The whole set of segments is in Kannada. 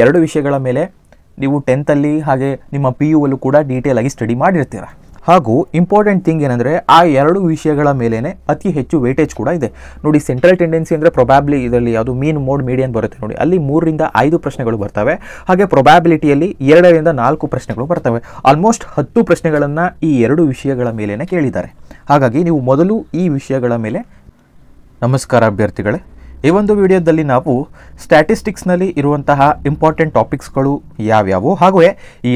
ಎರಡು ವಿಷಯಗಳ ಮೇಲೆ ನೀವು ಟೆಂತಲ್ಲಿ ಹಾಗೆ ನಿಮ್ಮ ಪಿ ಯು ಅಲ್ಲೂ ಕೂಡ ಡೀಟೇಲ್ ಆಗಿ ಸ್ಟಡಿ ಮಾಡಿರ್ತೀರ ಹಾಗೂ ಇಂಪಾರ್ಟೆಂಟ್ ಥಿಂಗ್ ಏನಂದರೆ ಆ ಎರಡು ವಿಷಯಗಳ ಮೇಲೇ ಅತಿ ಹೆಚ್ಚು ವೇಟೇಜ್ ಕೂಡ ಇದೆ ನೋಡಿ ಸೆಂಟ್ರಲ್ ಟೆಂಡೆನ್ಸಿ ಅಂದರೆ ಪ್ರೊಬ್ಯಾಬ್ಲಿ ಇದರಲ್ಲಿ ಯಾವುದು ಮೀನ್ ಮೋಡ್ ಮೀಡಿಯನ್ ಬರುತ್ತೆ ನೋಡಿ ಅಲ್ಲಿ ಮೂರರಿಂದ ಐದು ಪ್ರಶ್ನೆಗಳು ಬರ್ತವೆ ಹಾಗೆ ಪ್ರೊಬ್ಯಾಬಿಲಿಟಿಯಲ್ಲಿ ಎರಡರಿಂದ ನಾಲ್ಕು ಪ್ರಶ್ನೆಗಳು ಬರ್ತವೆ ಆಲ್ಮೋಸ್ಟ್ ಹತ್ತು ಪ್ರಶ್ನೆಗಳನ್ನು ಈ ಎರಡು ವಿಷಯಗಳ ಮೇಲೇನೆ ಕೇಳಿದ್ದಾರೆ ಹಾಗಾಗಿ ನೀವು ಮೊದಲು ಈ ವಿಷಯಗಳ ಮೇಲೆ ನಮಸ್ಕಾರ ಅಭ್ಯರ್ಥಿಗಳೇ ಈ ಒಂದು ವಿಡಿಯೋದಲ್ಲಿ ನಾವು ಸ್ಟ್ಯಾಟಿಸ್ಟಿಕ್ಸ್ನಲ್ಲಿ ಇರುವಂತಹ ಇಂಪಾರ್ಟೆಂಟ್ ಟಾಪಿಕ್ಸ್ಗಳು ಯಾವ್ಯಾವು ಹಾಗೂ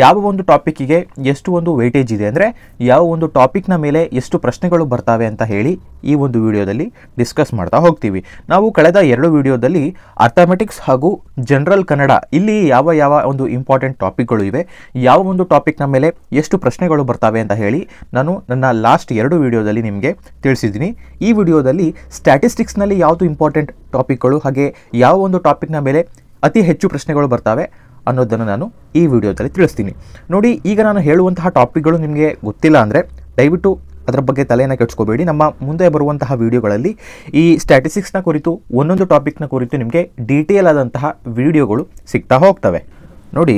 ಯಾವ ಒಂದು ಟಾಪಿಕ್ಗೆ ಎಷ್ಟು ಒಂದು ವೇಟೇಜ್ ಇದೆ ಅಂದರೆ ಯಾವ ಒಂದು ಟಾಪಿಕ್ನ ಮೇಲೆ ಎಷ್ಟು ಪ್ರಶ್ನೆಗಳು ಬರ್ತವೆ ಅಂತ ಹೇಳಿ ಈ ಒಂದು ವಿಡಿಯೋದಲ್ಲಿ ಡಿಸ್ಕಸ್ ಮಾಡ್ತಾ ಹೋಗ್ತೀವಿ ನಾವು ಕಳೆದ ಎರಡು ವಿಡಿಯೋದಲ್ಲಿ ಅಥಮೆಟಿಕ್ಸ್ ಹಾಗೂ ಜನರಲ್ ಕನ್ನಡ ಇಲ್ಲಿ ಯಾವ ಯಾವ ಒಂದು ಇಂಪಾರ್ಟೆಂಟ್ ಟಾಪಿಕ್ಗಳು ಇವೆ ಯಾವ ಒಂದು ಟಾಪಿಕ್ನ ಮೇಲೆ ಎಷ್ಟು ಪ್ರಶ್ನೆಗಳು ಬರ್ತವೆ ಅಂತ ಹೇಳಿ ನಾನು ನನ್ನ ಲಾಸ್ಟ್ ಎರಡು ವಿಡಿಯೋದಲ್ಲಿ ನಿಮಗೆ ತಿಳಿಸಿದ್ದೀನಿ ಈ ವಿಡಿಯೋದಲ್ಲಿ ಸ್ಟ್ಯಾಟಿಸ್ಟಿಕ್ಸ್ನಲ್ಲಿ ಯಾವುದು ಇಂಪಾರ್ಟೆಂಟ್ ಟಾಪಿಕ್ಗಳು ಹಾಗೆ ಯಾವ ಒಂದು ಟಾಪಿಕ್ನ ಮೇಲೆ ಅತಿ ಹೆಚ್ಚು ಪ್ರಶ್ನೆಗಳು ಬರ್ತವೆ ಅನ್ನೋದನ್ನು ನಾನು ಈ ವಿಡಿಯೋದಲ್ಲಿ ತಿಳಿಸ್ತೀನಿ ನೋಡಿ ಈಗ ನಾನು ಹೇಳುವಂತಹ ಟಾಪಿಕ್ಗಳು ನಿಮಗೆ ಗೊತ್ತಿಲ್ಲ ಅಂದರೆ ದಯವಿಟ್ಟು ಅದರ ಬಗ್ಗೆ ತಲೆಯನ್ನು ಕೆಡಿಸ್ಕೋಬೇಡಿ ನಮ್ಮ ಮುಂದೆ ಬರುವಂತಹ ವಿಡಿಯೋಗಳಲ್ಲಿ ಈ ಸ್ಟ್ಯಾಟಿಸ್ಟಿಕ್ಸ್ನ ಕುರಿತು ಒಂದೊಂದು ಟಾಪಿಕ್ನ ಕುರಿತು ನಿಮಗೆ ಡೀಟೇಲ್ ಆದಂತಹ ವಿಡಿಯೋಗಳು ಸಿಗ್ತಾ ಹೋಗ್ತವೆ ನೋಡಿ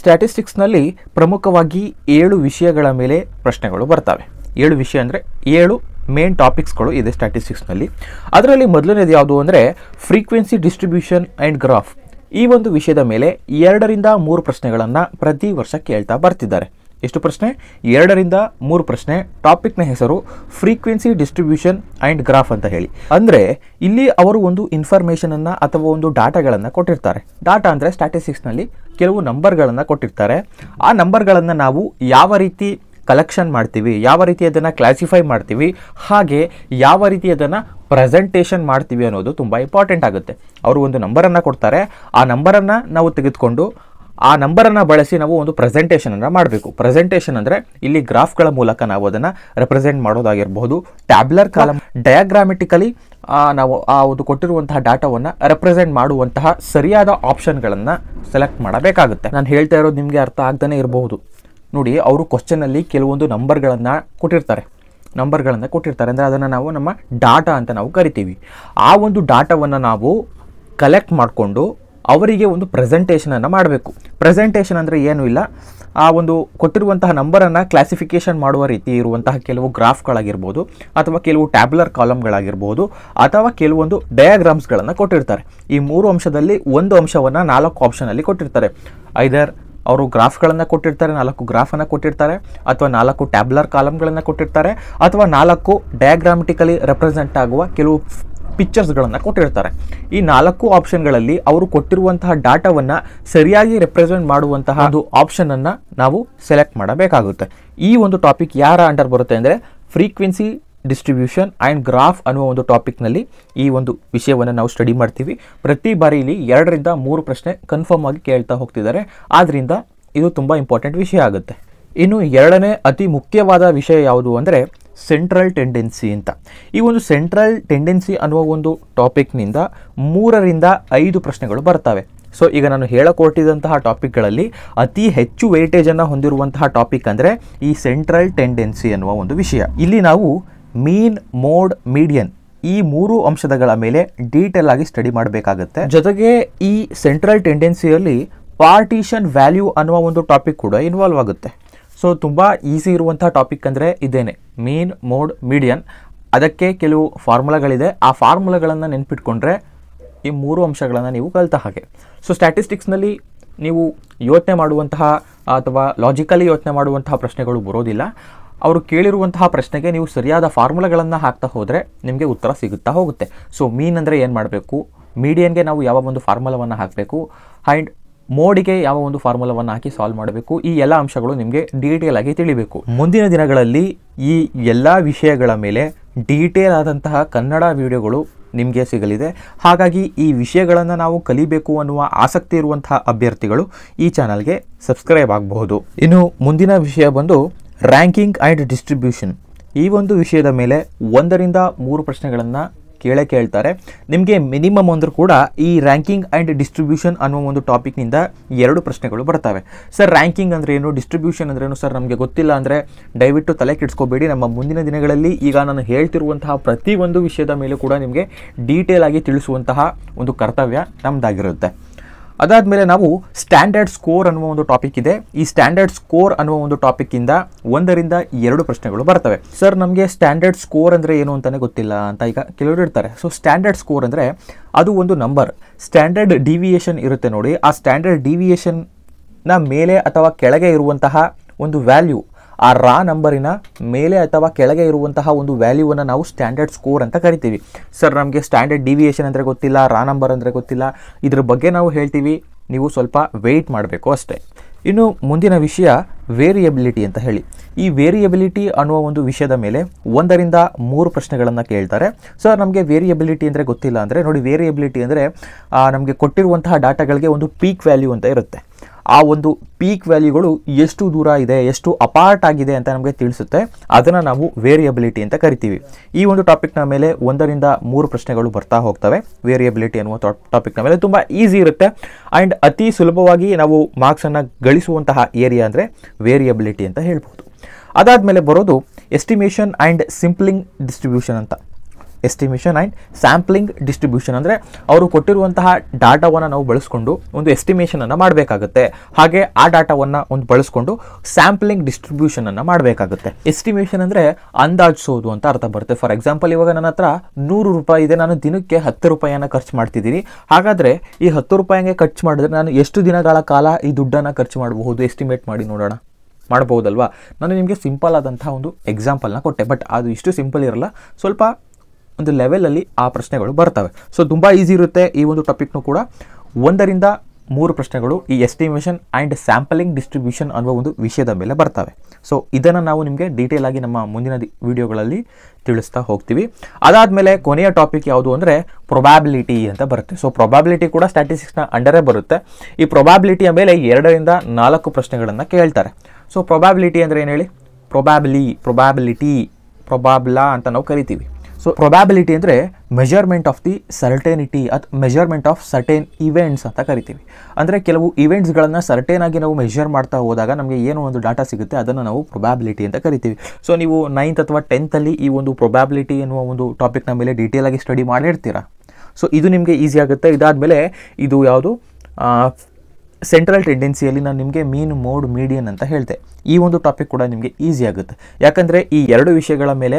ಸ್ಟ್ಯಾಟಿಸ್ಟಿಕ್ಸ್ನಲ್ಲಿ ಪ್ರಮುಖವಾಗಿ ಏಳು ವಿಷಯಗಳ ಮೇಲೆ ಪ್ರಶ್ನೆಗಳು ಬರ್ತವೆ ಏಳು ವಿಷಯ ಅಂದರೆ ಏಳು ಮೇನ್ ಟಾಪಿಕ್ಸ್ಗಳು ಇದೆ ಸ್ಟ್ಯಾಟಿಸ್ಟಿಕ್ಸ್ನಲ್ಲಿ ಅದರಲ್ಲಿ ಮೊದಲನೇದು ಯಾವುದು ಅಂದರೆ ಫ್ರೀಕ್ವೆನ್ಸಿ ಡಿಸ್ಟ್ರಿಬ್ಯೂಷನ್ ಆ್ಯಂಡ್ ಗ್ರಾಫ್ ಈ ಒಂದು ವಿಷಯದ ಮೇಲೆ ಎರಡರಿಂದ ಮೂರು ಪ್ರಶ್ನೆಗಳನ್ನು ಪ್ರತಿ ವರ್ಷ ಕೇಳ್ತಾ ಬರ್ತಿದ್ದಾರೆ ಎಷ್ಟು ಪ್ರಶ್ನೆ ಎರಡರಿಂದ ಮೂರು ಪ್ರಶ್ನೆ ಟಾಪಿಕ್ನ ಹೆಸರು ಫ್ರೀಕ್ವೆನ್ಸಿ ಡಿಸ್ಟ್ರಿಬ್ಯೂಷನ್ ಆ್ಯಂಡ್ ಗ್ರಾಫ್ ಅಂತ ಹೇಳಿ ಅಂದರೆ ಇಲ್ಲಿ ಅವರು ಒಂದು ಇನ್ಫಾರ್ಮೇಷನನ್ನು ಅಥವಾ ಒಂದು ಡಾಟಾಗಳನ್ನು ಕೊಟ್ಟಿರ್ತಾರೆ ಡಾಟಾ ಅಂದರೆ ಸ್ಟ್ಯಾಟಿಸ್ಟಿಕ್ಸ್ನಲ್ಲಿ ಕೆಲವು ನಂಬರ್ಗಳನ್ನು ಕೊಟ್ಟಿರ್ತಾರೆ ಆ ನಂಬರ್ಗಳನ್ನು ನಾವು ಯಾವ ರೀತಿ ಕಲೆಕ್ಷನ್ ಮಾಡ್ತೀವಿ ಯಾವ ರೀತಿ ಅದನ್ನು ಕ್ಲಾಸಿಫೈ ಮಾಡ್ತೀವಿ ಹಾಗೆ ಯಾವ ರೀತಿ ಅದನ್ನು ಪ್ರೆಸೆಂಟೇಷನ್ ಮಾಡ್ತೀವಿ ಅನ್ನೋದು ತುಂಬ ಇಂಪಾರ್ಟೆಂಟ್ ಆಗುತ್ತೆ ಅವರು ಒಂದು ನಂಬರನ್ನು ಕೊಡ್ತಾರೆ ಆ ನಂಬರನ್ನು ನಾವು ತೆಗೆದುಕೊಂಡು ಆ ನಂಬರನ್ನು ಬಳಸಿ ನಾವು ಒಂದು ಪ್ರೆಸೆಂಟೇಷನನ್ನು ಮಾಡಬೇಕು ಪ್ರೆಸೆಂಟೇಷನ್ ಅಂದರೆ ಇಲ್ಲಿ ಗ್ರಾಫ್ಗಳ ಮೂಲಕ ನಾವು ಅದನ್ನು ರೆಪ್ರೆಸೆಂಟ್ ಮಾಡೋದಾಗಿರ್ಬೋದು ಟ್ಯಾಬ್ಲರ್ ಕಾಲಮ್ ಡಯಾಗ್ರಾಮೆಟಿಕಲಿ ನಾವು ಆ ಒಂದು ಕೊಟ್ಟಿರುವಂತಹ ಡಾಟಾವನ್ನು ರೆಪ್ರೆಸೆಂಟ್ ಮಾಡುವಂತಹ ಸರಿಯಾದ ಆಪ್ಷನ್ಗಳನ್ನು ಸೆಲೆಕ್ಟ್ ಮಾಡಬೇಕಾಗುತ್ತೆ ನಾನು ಹೇಳ್ತಾ ಇರೋದು ನಿಮಗೆ ಅರ್ಥ ಆಗ್ದೇ ಇರಬಹುದು ನೋಡಿ ಅವರು ಕ್ವಶನಲ್ಲಿ ಕೆಲವೊಂದು ನಂಬರ್ಗಳನ್ನು ಕೊಟ್ಟಿರ್ತಾರೆ ನಂಬರ್ಗಳನ್ನು ಕೊಟ್ಟಿರ್ತಾರೆ ಅಂದರೆ ಅದನ್ನು ನಾವು ನಮ್ಮ ಡಾಟಾ ಅಂತ ನಾವು ಕರಿತೀವಿ ಆ ಒಂದು ಡಾಟಾವನ್ನು ನಾವು ಕಲೆಕ್ಟ್ ಮಾಡಿಕೊಂಡು ಅವರಿಗೆ ಒಂದು ಪ್ರೆಸೆಂಟೇಷನನ್ನು ಮಾಡಬೇಕು ಪ್ರೆಸೆಂಟೇಷನ್ ಅಂದರೆ ಏನೂ ಇಲ್ಲ ಆ ಒಂದು ಕೊಟ್ಟಿರುವಂತಹ ನಂಬರನ್ನು ಕ್ಲಾಸಿಫಿಕೇಷನ್ ಮಾಡುವ ರೀತಿ ಇರುವಂತಹ ಕೆಲವು ಗ್ರಾಫ್ಗಳಾಗಿರ್ಬೋದು ಅಥವಾ ಕೆಲವು ಟ್ಯಾಬ್ಲರ್ ಕಾಲಮ್ಗಳಾಗಿರ್ಬೋದು ಅಥವಾ ಕೆಲವೊಂದು ಡಯಾಗ್ರಾಮ್ಸ್ಗಳನ್ನು ಕೊಟ್ಟಿರ್ತಾರೆ ಈ ಮೂರು ಅಂಶದಲ್ಲಿ ಒಂದು ಅಂಶವನ್ನು ನಾಲ್ಕು ಆಪ್ಷನಲ್ಲಿ ಕೊಟ್ಟಿರ್ತಾರೆ ಐದರ್ ಅವರು ಗ್ರಾಫ್ಗಳನ್ನು ಕೊಟ್ಟಿರ್ತಾರೆ ನಾಲ್ಕು ಗ್ರಾಫನ್ನು ಕೊಟ್ಟಿರ್ತಾರೆ ಅಥವಾ ನಾಲ್ಕು ಟ್ಯಾಬ್ಲರ್ ಕಾಲಮ್ಗಳನ್ನು ಕೊಟ್ಟಿರ್ತಾರೆ ಅಥವಾ ನಾಲ್ಕು ಡಯಾಗ್ರಾಮಿಟಿಕಲಿ ರೆಪ್ರೆಸೆಂಟ್ ಆಗುವ ಕೆಲವು ಪಿಕ್ಚರ್ಸ್ಗಳನ್ನು ಕೊಟ್ಟಿರ್ತಾರೆ ಈ ನಾಲ್ಕು ಆಪ್ಷನ್ಗಳಲ್ಲಿ ಅವರು ಕೊಟ್ಟಿರುವಂತಹ ಡಾಟಾವನ್ನು ಸರಿಯಾಗಿ ರೆಪ್ರೆಸೆಂಟ್ ಮಾಡುವಂತಹ ಒಂದು ಆಪ್ಷನನ್ನು ನಾವು ಸೆಲೆಕ್ಟ್ ಮಾಡಬೇಕಾಗುತ್ತೆ ಈ ಒಂದು ಟಾಪಿಕ್ ಯಾರ ಅಂಡರ್ ಬರುತ್ತೆ ಅಂದರೆ ಫ್ರೀಕ್ವೆನ್ಸಿ ಡಿಸ್ಟ್ರಿಬ್ಯೂಷನ್ ಆ್ಯಂಡ್ ಗ್ರಾಫ್ ಅನ್ನುವ ಒಂದು ಟಾಪಿಕ್ನಲ್ಲಿ ಈ ಒಂದು ವಿಷಯವನ್ನು ನಾವು ಸ್ಟಡಿ ಮಾಡ್ತೀವಿ ಪ್ರತಿ ಬಾರಿ ಇಲ್ಲಿ ಎರಡರಿಂದ ಮೂರು ಪ್ರಶ್ನೆ ಕನ್ಫರ್ಮ್ ಆಗಿ ಕೇಳ್ತಾ ಹೋಗ್ತಿದ್ದಾರೆ ಆದ್ದರಿಂದ ಇದು ತುಂಬ ಇಂಪಾರ್ಟೆಂಟ್ ವಿಷಯ ಆಗುತ್ತೆ ಇನ್ನು ಎರಡನೇ ಅತಿ ಮುಖ್ಯವಾದ ವಿಷಯ ಯಾವುದು ಅಂದರೆ ಸೆಂಟ್ರಲ್ ಟೆಂಡೆನ್ಸಿ ಅಂತ ಈ ಒಂದು ಸೆಂಟ್ರಲ್ ಟೆಂಡೆನ್ಸಿ ಅನ್ನುವ ಒಂದು ಟಾಪಿಕ್ನಿಂದ ಮೂರರಿಂದ ಐದು ಪ್ರಶ್ನೆಗಳು ಬರ್ತವೆ ಸೊ ಈಗ ನಾನು ಹೇಳಕೊಟ್ಟಿದಂತಹ ಟಾಪಿಕ್ಗಳಲ್ಲಿ ಅತಿ ಹೆಚ್ಚು ವೇಟೇಜನ್ನು ಹೊಂದಿರುವಂತಹ ಟಾಪಿಕ್ ಅಂದರೆ ಈ ಸೆಂಟ್ರಲ್ ಟೆಂಡೆನ್ಸಿ ಅನ್ನುವ ಒಂದು ವಿಷಯ ಇಲ್ಲಿ ನಾವು ಮೀನ್ ಮೋಡ್ ಮೀಡಿಯನ್ ಈ ಮೂರು ಅಂಶಗಳ ಮೇಲೆ ಡೀಟೇಲ್ ಆಗಿ ಸ್ಟಡಿ ಮಾಡಬೇಕಾಗುತ್ತೆ ಜೊತೆಗೆ ಈ ಸೆಂಟ್ರಲ್ ಟೆಂಡೆನ್ಸಿಯಲ್ಲಿ ಪಾರ್ಟಿಷನ್ ವ್ಯಾಲ್ಯೂ ಅನ್ನುವ ಒಂದು ಟಾಪಿಕ್ ಕೂಡ ಇನ್ವಾಲ್ವ್ ಆಗುತ್ತೆ ಸೊ ತುಂಬ ಈಸಿ ಇರುವಂಥ ಟಾಪಿಕ್ ಅಂದರೆ ಇದೇನೆ ಮೀನ್ ಮೋಡ್ ಮೀಡಿಯನ್ ಅದಕ್ಕೆ ಕೆಲವು ಫಾರ್ಮುಲಾಗಳಿದೆ ಆ ಫಾರ್ಮುಲಾಗಳನ್ನು ನೆನ್ಪಿಟ್ಕೊಂಡ್ರೆ ಈ ಮೂರು ಅಂಶಗಳನ್ನು ನೀವು ಕಲಿತ ಹಾಗೆ ಸೊ ಸ್ಟ್ಯಾಟಿಸ್ಟಿಕ್ಸ್ನಲ್ಲಿ ನೀವು ಯೋಚನೆ ಮಾಡುವಂತಹ ಅಥವಾ ಲಾಜಿಕಲಿ ಯೋಚನೆ ಮಾಡುವಂತಹ ಪ್ರಶ್ನೆಗಳು ಬರೋದಿಲ್ಲ ಅವರು ಕೇಳಿರುವಂತಹ ಪ್ರಶ್ನೆಗೆ ನೀವು ಸರಿಯಾದ ಫಾರ್ಮುಲಾಗಳನ್ನು ಹಾಕ್ತಾ ಹೋದರೆ ನಿಮಗೆ ಉತ್ತರ ಸಿಗುತ್ತಾ ಹೋಗುತ್ತೆ ಸೊ ಮೀನ್ ಅಂದರೆ ಏನು ಮಾಡಬೇಕು ಮೀಡಿಯನ್ಗೆ ನಾವು ಯಾವ ಒಂದು ಫಾರ್ಮುಲಾವನ್ನು ಹಾಕಬೇಕು ಆ್ಯಂಡ್ ಮೋಡಿಗೆ ಯಾವ ಒಂದು ಫಾರ್ಮುಲಾವನ್ನು ಹಾಕಿ ಸಾಲ್ವ್ ಮಾಡಬೇಕು ಈ ಎಲ್ಲ ಅಂಶಗಳು ನಿಮಗೆ ಡೀಟೇಲ್ ಆಗಿ ತಿಳಿಬೇಕು ಮುಂದಿನ ದಿನಗಳಲ್ಲಿ ಈ ಎಲ್ಲ ವಿಷಯಗಳ ಮೇಲೆ ಡೀಟೇಲ್ ಆದಂತಹ ಕನ್ನಡ ವಿಡಿಯೋಗಳು ನಿಮಗೆ ಸಿಗಲಿದೆ ಹಾಗಾಗಿ ಈ ವಿಷಯಗಳನ್ನು ನಾವು ಕಲಿಬೇಕು ಅನ್ನುವ ಆಸಕ್ತಿ ಇರುವಂತಹ ಅಭ್ಯರ್ಥಿಗಳು ಈ ಚಾನಲ್ಗೆ ಸಬ್ಸ್ಕ್ರೈಬ್ ಆಗಬಹುದು ಇನ್ನು ಮುಂದಿನ ವಿಷಯ ಬಂದು ರ್ಯಾಂಕಿಂಗ್ ಆ್ಯಂಡ್ ಡಿಸ್ಟ್ರಿಬ್ಯೂಷನ್ ಈ ಒಂದು ವಿಷಯದ ಮೇಲೆ ಒಂದರಿಂದ ಮೂರು ಪ್ರಶ್ನೆಗಳನ್ನು ಕೇಳ ಕೇಳ್ತಾರೆ ನಿಮಗೆ ಮಿನಿಮಮ್ ಅಂದರೂ ಕೂಡ ಈ ರ್ಯಾಂಕಿಂಗ್ ಆ್ಯಂಡ್ ಡಿಸ್ಟ್ರಿಬ್ಯೂಷನ್ ಅನ್ನೋ ಒಂದು ಟಾಪಿಕ್ನಿಂದ ಎರಡು ಪ್ರಶ್ನೆಗಳು ಬರ್ತವೆ ಸರ್ ರ್ಯಾಂಕಿಂಗ್ ಅಂದರೆ ಏನು ಡಿಸ್ಟ್ರಿಬ್ಯೂಷನ್ ಅಂದ್ರೇನು ಸರ್ ನಮಗೆ ಗೊತ್ತಿಲ್ಲ ಅಂದರೆ ದಯವಿಟ್ಟು ತಲೆ ಕೆಡಿಸ್ಕೋಬೇಡಿ ನಮ್ಮ ಮುಂದಿನ ದಿನಗಳಲ್ಲಿ ಈಗ ನಾನು ಹೇಳ್ತಿರುವಂತಹ ಪ್ರತಿಯೊಂದು ವಿಷಯದ ಮೇಲೂ ಕೂಡ ನಿಮಗೆ ಡೀಟೇಲ್ ಆಗಿ ತಿಳಿಸುವಂತಹ ಒಂದು ಕರ್ತವ್ಯ ನಮ್ಮದಾಗಿರುತ್ತೆ ಅದಾದಮೇಲೆ ನಾವು ಸ್ಟ್ಯಾಂಡರ್ಡ್ ಸ್ಕೋರ್ ಅನ್ನುವ ಒಂದು ಟಾಪಿಕ್ ಇದೆ ಈ ಸ್ಟ್ಯಾಂಡರ್ಡ್ ಸ್ಕೋರ್ ಅನ್ನುವ ಒಂದು ಟಾಪಿಕ್ಕಿಂದ ಒಂದರಿಂದ ಎರಡು ಪ್ರಶ್ನೆಗಳು ಬರ್ತವೆ ಸರ್ ನಮಗೆ ಸ್ಟ್ಯಾಂಡರ್ಡ್ ಸ್ಕೋರ್ ಅಂದರೆ ಏನು ಅಂತಲೇ ಗೊತ್ತಿಲ್ಲ ಅಂತ ಈಗ ಕೆಲವರು ಇರ್ತಾರೆ ಸೊ ಸ್ಟ್ಯಾಂಡರ್ಡ್ ಸ್ಕೋರ್ ಅಂದರೆ ಅದು ಒಂದು ನಂಬರ್ ಸ್ಟ್ಯಾಂಡರ್ಡ್ ಡಿವಿಯೇಷನ್ ಇರುತ್ತೆ ನೋಡಿ ಆ ಸ್ಟ್ಯಾಂಡರ್ಡ್ ಡಿವಿಯೇಷನ್ನ ಮೇಲೆ ಅಥವಾ ಕೆಳಗೆ ಇರುವಂತಹ ಒಂದು ವ್ಯಾಲ್ಯೂ ಆ ರಾ ನಂಬರಿನ ಮೇಲೆ ಅಥವಾ ಕೆಳಗೆ ಇರುವಂತಹ ಒಂದು ವ್ಯಾಲ್ಯೂವನ್ನು ನಾವು ಸ್ಟ್ಯಾಂಡರ್ಡ್ ಸ್ಕೋರ್ ಅಂತ ಕರಿತೀವಿ ಸರ್ ನಮಗೆ ಸ್ಟ್ಯಾಂಡರ್ಡ್ ಡಿವಿಯೇಷನ್ ಅಂದರೆ ಗೊತ್ತಿಲ್ಲ ರಾ ನಂಬರ್ ಅಂದರೆ ಗೊತ್ತಿಲ್ಲ ಇದ್ರ ಬಗ್ಗೆ ನಾವು ಹೇಳ್ತೀವಿ ನೀವು ಸ್ವಲ್ಪ ವೆಯ್ಟ್ ಮಾಡಬೇಕು ಅಷ್ಟೇ ಇನ್ನು ಮುಂದಿನ ವಿಷಯ ವೇರಿಯಬಿಲಿಟಿ ಅಂತ ಹೇಳಿ ಈ ವೇರಿಯಬಿಲಿಟಿ ಅನ್ನುವ ಒಂದು ವಿಷಯದ ಮೇಲೆ ಒಂದರಿಂದ ಮೂರು ಪ್ರಶ್ನೆಗಳನ್ನು ಕೇಳ್ತಾರೆ ಸರ್ ನಮಗೆ ವೇರಿಯಬಿಲಿಟಿ ಅಂದರೆ ಗೊತ್ತಿಲ್ಲ ಅಂದರೆ ನೋಡಿ ವೇರಿಯಬಿಲಿಟಿ ಅಂದರೆ ನಮಗೆ ಕೊಟ್ಟಿರುವಂತಹ ಡಾಟಾಗಳಿಗೆ ಒಂದು ಪೀಕ್ ವ್ಯಾಲ್ಯೂ ಅಂತ ಇರುತ್ತೆ ಆ ಒಂದು ಪೀಕ್ ವ್ಯಾಲ್ಯೂಗಳು ಎಷ್ಟು ದೂರ ಇದೆ ಎಷ್ಟು ಅಪಾರ್ಟ್ ಆಗಿದೆ ಅಂತ ನಮಗೆ ತಿಳಿಸುತ್ತೆ ಅದನ್ನು ನಾವು ವೇರಿಯಬಿಲಿಟಿ ಅಂತ ಕರಿತೀವಿ ಈ ಒಂದು ಟಾಪಿಕ್ನ ಮೇಲೆ ಒಂದರಿಂದ ಮೂರು ಪ್ರಶ್ನೆಗಳು ಬರ್ತಾ ಹೋಗ್ತವೆ ವೇರಿಯಬಿಲಿಟಿ ಅನ್ನುವ ಟಾಪಿಕ್ನ ಮೇಲೆ ತುಂಬ ಈಸಿ ಇರುತ್ತೆ ಆ್ಯಂಡ್ ಅತಿ ಸುಲಭವಾಗಿ ನಾವು ಮಾರ್ಕ್ಸನ್ನು ಗಳಿಸುವಂತಹ ಏರಿಯಾ ಅಂದರೆ ವೇರಿಯಬಿಲಿಟಿ ಅಂತ ಹೇಳ್ಬೋದು ಅದಾದಮೇಲೆ ಬರೋದು ಎಸ್ಟಿಮೇಷನ್ ಆ್ಯಂಡ್ ಸಿಂಪ್ಲಿಂಗ್ ಡಿಸ್ಟ್ರಿಬ್ಯೂಷನ್ ಅಂತ ಎಸ್ಟಿಮೇಷನ್ ಆ್ಯಂಡ್ ಸ್ಯಾಂಪ್ಲಿಂಗ್ ಡಿಸ್ಟ್ರಿಬ್ಯೂಷನ್ ಅಂದರೆ ಅವರು ಕೊಟ್ಟಿರುವಂತಹ ಡಾಟಾವನ್ನು ನಾವು ಬಳಸ್ಕೊಂಡು ಒಂದು ಎಸ್ಟಿಮೇಷನನ್ನು ಮಾಡಬೇಕಾಗುತ್ತೆ ಹಾಗೆ ಆ ಡಾಟಾವನ್ನು ಒಂದು ಬಳಸ್ಕೊಂಡು ಸ್ಯಾಂಪ್ಲಿಂಗ್ ಡಿಸ್ಟ್ರಿಬ್ಯೂಷನನ್ನು ಮಾಡಬೇಕಾಗುತ್ತೆ ಎಸ್ಟಿಮೇಷನ್ ಅಂದರೆ ಅಂದಾಜಿಸೋದು ಅಂತ ಅರ್ಥ ಬರುತ್ತೆ ಫಾರ್ ಎಕ್ಸಾಂಪಲ್ ಇವಾಗ ನನ್ನ ಹತ್ರ ನೂರು ರೂಪಾಯಿ ಇದೆ ನಾನು ದಿನಕ್ಕೆ ಹತ್ತು ರೂಪಾಯಿಯನ್ನು ಖರ್ಚು ಮಾಡ್ತಿದ್ದೀನಿ ಹಾಗಾದರೆ ಈ ಹತ್ತು ರೂಪಾಯಿಗೆ ಖರ್ಚು ಮಾಡಿದ್ರೆ ನಾನು ಎಷ್ಟು ದಿನಗಳ ಕಾಲ ಈ ದುಡ್ಡನ್ನು ಖರ್ಚು ಮಾಡಬಹುದು ಎಸ್ಟಿಮೇಟ್ ಮಾಡಿ ನೋಡೋಣ ಮಾಡ್ಬೋದಲ್ವಾ ನಾನು ನಿಮಗೆ ಸಿಂಪಲ್ ಆದಂತಹ ಒಂದು ಎಕ್ಸಾಂಪಲ್ನ ಕೊಟ್ಟೆ ಬಟ್ ಅದು ಇಷ್ಟು ಸಿಂಪಲ್ ಇರಲ್ಲ ಸ್ವಲ್ಪ ಒಂದು ಲೆವೆಲಲ್ಲಿ ಆ ಪ್ರಶ್ನೆಗಳು ಬರ್ತವೆ ಸೊ ತುಂಬ ಈಸಿ ಇರುತ್ತೆ ಈ ಒಂದು ಟಾಪಿಕ್ನೂ ಕೂಡ ಒಂದರಿಂದ ಮೂರು ಪ್ರಶ್ನೆಗಳು ಈ ಎಸ್ಟಿಮೇಷನ್ ಆ್ಯಂಡ್ ಸ್ಯಾಂಪಲಿಂಗ್ ಡಿಸ್ಟ್ರಿಬ್ಯೂಷನ್ ಅನ್ನುವ ಒಂದು ವಿಷಯದ ಮೇಲೆ ಬರ್ತವೆ ಸೊ ಇದನ್ನು ನಾವು ನಿಮಗೆ ಡೀಟೇಲ್ ಆಗಿ ನಮ್ಮ ಮುಂದಿನ ವಿಡಿಯೋಗಳಲ್ಲಿ ತಿಳಿಸ್ತಾ ಹೋಗ್ತೀವಿ ಅದಾದಮೇಲೆ ಕೊನೆಯ ಟಾಪಿಕ್ ಯಾವುದು ಅಂದರೆ ಪ್ರೊಬ್ಯಾಬಿಲಿಟಿ ಅಂತ ಬರುತ್ತೆ ಸೊ ಪ್ರೊಬ್ಯಾಬಿಲಿಟಿ ಕೂಡ ಸ್ಟ್ಯಾಟಿಸ್ಟಿಕ್ಸ್ನ ಅಂಡರೇ ಬರುತ್ತೆ ಈ ಪ್ರೊಬ್ಯಾಬಿಲಿಟಿಯ ಮೇಲೆ ಎರಡರಿಂದ ನಾಲ್ಕು ಪ್ರಶ್ನೆಗಳನ್ನು ಕೇಳ್ತಾರೆ ಸೊ ಪ್ರೊಬ್ಯಾಬಿಲಿಟಿ ಅಂದರೆ ಏನು ಹೇಳಿ ಪ್ರೊಬ್ಯಾಬಿಲಿ ಪ್ರೊಬ್ಯಾಬಿಲಿಟಿ ಪ್ರೊಬಾಬ್ಲಾ ಅಂತ ನಾವು ಕರಿತೀವಿ ಸೊ ಪ್ರೊಬ್ಯಾಬಿಲಿಟಿ ಅಂದರೆ measurement of the certainty or measurement of certain events ಅಂತ ಕರಿತೀವಿ ಅಂದರೆ ಕೆಲವು ಇವೆಂಟ್ಸ್ಗಳನ್ನು ಸರ್ಟೇನ್ ಆಗಿ ನಾವು ಮೆಜರ್ ಮಾಡ್ತಾ ಹೋದಾಗ ನಮಗೆ ಏನೋ ಒಂದು ಡಾಟಾ ಸಿಗುತ್ತೆ ಅದನ್ನು ನಾವು ಪ್ರೊಬ್ಯಾಬಿಲಿಟಿ ಅಂತ ಕರಿತೀವಿ ಸೊ ನೀವು ನೈನ್ತ್ ಅಥವಾ ಟೆಂತಲ್ಲಿ ಈ ಒಂದು ಪ್ರೊಬ್ಯಾಬಿಲಿಟಿ ಎನ್ನುವ ಒಂದು ಟಾಪಿಕ್ನ ಮೇಲೆ ಡೀಟೇಲ್ ಆಗಿ ಸ್ಟಡಿ ಮಾಡಿರ್ತೀರಾ ಸೊ ಇದು ನಿಮಗೆ ಈಸಿ ಆಗುತ್ತೆ ಇದಾದ ಮೇಲೆ ಇದು ಯಾವುದು ಸೆಂಟ್ರಲ್ ಟೆಂಡೆನ್ಸಿಯಲ್ಲಿ ನಾನು ನಿಮಗೆ ಮೀನ್ ಮೋಡ್ ಮೀಡಿಯನ್ ಅಂತ ಹೇಳಿದೆ ಈ ಒಂದು ಟಾಪಿಕ್ ಕೂಡ ನಿಮಗೆ ಈಸಿ ಆಗುತ್ತೆ ಯಾಕಂದರೆ ಈ ಎರಡು ವಿಷಯಗಳ ಮೇಲೆ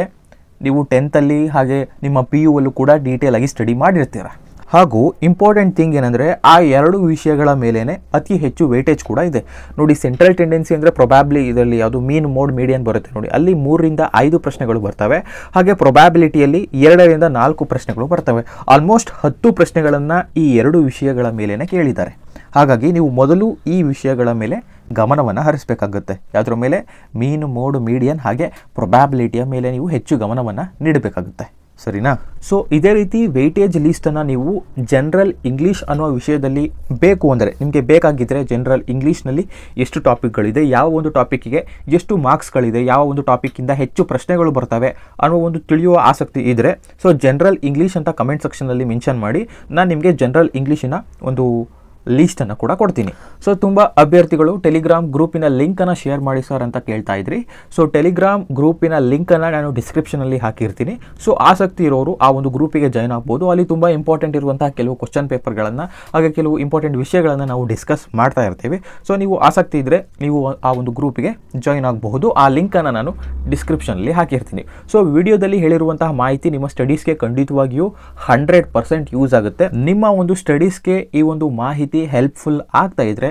ನೀವು ಟೆಂತಲ್ಲಿ ಹಾಗೆ ನಿಮ್ಮ ಪಿ ಯು ಅಲ್ಲೂ ಕೂಡ ಡೀಟೇಲ್ ಆಗಿ ಸ್ಟಡಿ ಮಾಡಿರ್ತೀರ ಹಾಗೂ ಇಂಪಾರ್ಟೆಂಟ್ ಥಿಂಗ್ ಏನಂದರೆ ಆ ಎರಡು ವಿಷಯಗಳ ಮೇಲೇ ಅತಿ ಹೆಚ್ಚು ವೇಟೇಜ್ ಕೂಡ ಇದೆ ನೋಡಿ ಸೆಂಟ್ರಲ್ ಟೆಂಡೆನ್ಸಿ ಅಂದರೆ ಪ್ರೊಬ್ಯಾಬ್ಲಿ ಇದರಲ್ಲಿ ಯಾವುದು ಮೀನ್ ಮೋಡ್ ಮೀಡಿಯನ್ ಬರುತ್ತೆ ನೋಡಿ ಅಲ್ಲಿ ಮೂರರಿಂದ ಐದು ಪ್ರಶ್ನೆಗಳು ಬರ್ತವೆ ಹಾಗೆ ಪ್ರೊಬ್ಯಾಬಿಲಿಟಿಯಲ್ಲಿ ಎರಡರಿಂದ ನಾಲ್ಕು ಪ್ರಶ್ನೆಗಳು ಬರ್ತವೆ ಆಲ್ಮೋಸ್ಟ್ ಹತ್ತು ಪ್ರಶ್ನೆಗಳನ್ನು ಈ ಎರಡು ವಿಷಯಗಳ ಮೇಲೇ ಕೇಳಿದ್ದಾರೆ ಹಾಗಾಗಿ ನೀವು ಮೊದಲು ಈ ವಿಷಯಗಳ ಮೇಲೆ ಗಮನವನ್ನು ಹರಿಸಬೇಕಾಗುತ್ತೆ ಯಾವುದ್ರ ಮೇಲೆ ಮೀನು ಮೋಡ್ ಮೀಡಿಯನ್ ಹಾಗೆ ಪ್ರೊಬ್ಯಾಬಿಲಿಟಿಯ ಮೇಲೆ ನೀವು ಹೆಚ್ಚು ಗಮನವನ್ನು ನೀಡಬೇಕಾಗುತ್ತೆ ಸರಿನಾ ಸೊ ಇದೇ ರೀತಿ ವೆಯ್ಟೇಜ್ ಲೀಸ್ಟನ್ನು ನೀವು ಜನರಲ್ ಇಂಗ್ಲೀಷ್ ಅನ್ನುವ ವಿಷಯದಲ್ಲಿ ಬೇಕು ಅಂದರೆ ನಿಮಗೆ ಬೇಕಾಗಿದ್ದರೆ ಜನರಲ್ ಇಂಗ್ಲೀಷ್ನಲ್ಲಿ ಎಷ್ಟು ಟಾಪಿಕ್ಗಳಿದೆ ಯಾವ ಒಂದು ಟಾಪಿಕ್ಕಿಗೆ ಎಷ್ಟು ಮಾರ್ಕ್ಸ್ಗಳಿದೆ ಯಾವ ಒಂದು ಟಾಪಿಕ್ಕಿಂದ ಹೆಚ್ಚು ಪ್ರಶ್ನೆಗಳು ಬರ್ತವೆ ಅನ್ನುವ ಒಂದು ತಿಳಿಯುವ ಆಸಕ್ತಿ ಇದ್ದರೆ ಸೊ ಜನರಲ್ ಇಂಗ್ಲೀಷ್ ಅಂತ ಕಮೆಂಟ್ ಸೆಕ್ಷನಲ್ಲಿ ಮೆನ್ಷನ್ ಮಾಡಿ ನಾನು ನಿಮಗೆ ಜನರಲ್ ಇಂಗ್ಲೀಷಿನ ಒಂದು ಲೀಸ್ಟನ್ನು ಕೂಡ ಕೊಡ್ತೀನಿ ಸೊ ತುಂಬ ಅಭ್ಯರ್ಥಿಗಳು ಟೆಲಿಗ್ರಾಮ್ ಗ್ರೂಪಿನ ಲಿಂಕನ್ನು ಶೇರ್ ಮಾಡಿ ಸರ್ ಅಂತ ಕೇಳ್ತಾ ಇದ್ರಿ ಸೊ ಟೆಲಿಗ್ರಾಮ್ ಗ್ರೂಪಿನ ಲಿಂಕನ್ನು ನಾನು ಡಿಸ್ಕ್ರಿಪ್ಷನಲ್ಲಿ ಹಾಕಿರ್ತೀನಿ ಸೊ ಆಸಕ್ತಿ ಇರೋರು ಆ ಒಂದು ಗ್ರೂಪಿಗೆ ಜಾಯ್ನ್ ಆಗ್ಬೋದು ಅಲ್ಲಿ ತುಂಬ ಇಂಪಾರ್ಟೆಂಟ್ ಇರುವಂತಹ ಕೆಲವು ಕ್ವಶನ್ ಪೇಪರ್ಗಳನ್ನು ಹಾಗೆ ಕೆಲವು ಇಂಪಾರ್ಟೆಂಟ್ ವಿಷಯಗಳನ್ನು ನಾವು ಡಿಸ್ಕಸ್ ಮಾಡ್ತಾ ಇರ್ತೀವಿ ಸೊ ನೀವು ಆಸಕ್ತಿ ಇದ್ದರೆ ನೀವು ಆ ಒಂದು ಗ್ರೂಪಿಗೆ ಜಾಯ್ನ್ ಆಗಬಹುದು ಆ ಲಿಂಕನ್ನು ನಾನು ಡಿಸ್ಕ್ರಿಪ್ಷನಲ್ಲಿ ಹಾಕಿರ್ತೀನಿ ಸೊ ವಿಡಿಯೋದಲ್ಲಿ ಹೇಳಿರುವಂತಹ ಮಾಹಿತಿ ನಿಮ್ಮ ಸ್ಟಡೀಸ್ಗೆ ಖಂಡಿತವಾಗಿಯೂ ಹಂಡ್ರೆಡ್ ಪರ್ಸೆಂಟ್ ಯೂಸ್ ಆಗುತ್ತೆ ನಿಮ್ಮ ಒಂದು ಸ್ಟಡೀಸ್ಗೆ ಈ ಒಂದು ಮಾಹಿತಿ ರೀತಿ ಹೆಲ್ಪ್ಫುಲ್ ಆಗ್ತಾ ಇದ್ರೆ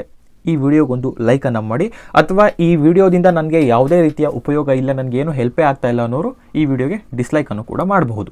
ಈ ವಿಡಿಯೋಗೊಂದು ಅನ್ನ ಮಾಡಿ ಅಥವಾ ಈ ವಿಡಿಯೋದಿಂದ ನನಗೆ ಯಾವುದೇ ರೀತಿಯ ಉಪಯೋಗ ಇಲ್ಲ ನನಗೇನು ಹೆಲ್ಪೇ ಆಗ್ತಾ ಇಲ್ಲ ಅನ್ನೋರು ಈ ವಿಡಿಯೋಗೆ ಡಿಸ್ಲೈಕನ್ನು ಕೂಡ ಮಾಡಬಹುದು